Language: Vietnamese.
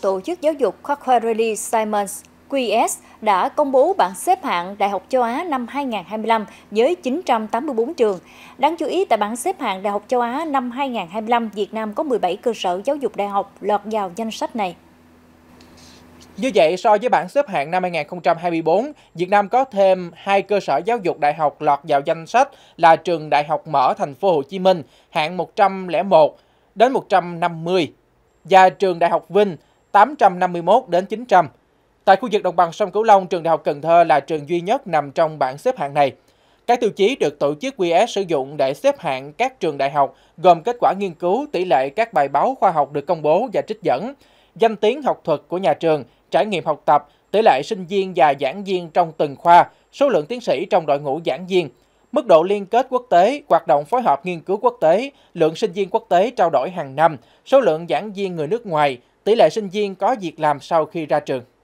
Tổ chức Giáo dục Quacquarelli Simons QS e đã công bố bảng xếp hạng Đại học châu Á năm 2025 với 984 trường. Đáng chú ý tại bảng xếp hạng Đại học châu Á năm 2025, Việt Nam có 17 cơ sở giáo dục đại học lọt vào danh sách này. Như vậy, so với bảng xếp hạng năm 2024, Việt Nam có thêm hai cơ sở giáo dục đại học lọt vào danh sách là trường Đại học Mở Thành phố Hồ Chí Minh hạng 101 đến 150 và trường Đại học Vinh 851 đến 900. Tại khu vực đồng bằng sông Cửu Long, trường Đại học Cần Thơ là trường duy nhất nằm trong bảng xếp hạng này. Các tiêu chí được tổ chức QS sử dụng để xếp hạng các trường đại học gồm kết quả nghiên cứu, tỷ lệ các bài báo khoa học được công bố và trích dẫn, danh tiếng học thuật của nhà trường, trải nghiệm học tập, tỷ lệ sinh viên và giảng viên trong từng khoa, số lượng tiến sĩ trong đội ngũ giảng viên, mức độ liên kết quốc tế, hoạt động phối hợp nghiên cứu quốc tế, lượng sinh viên quốc tế trao đổi hàng năm, số lượng giảng viên người nước ngoài, tỷ lệ sinh viên có việc làm sau khi ra trường.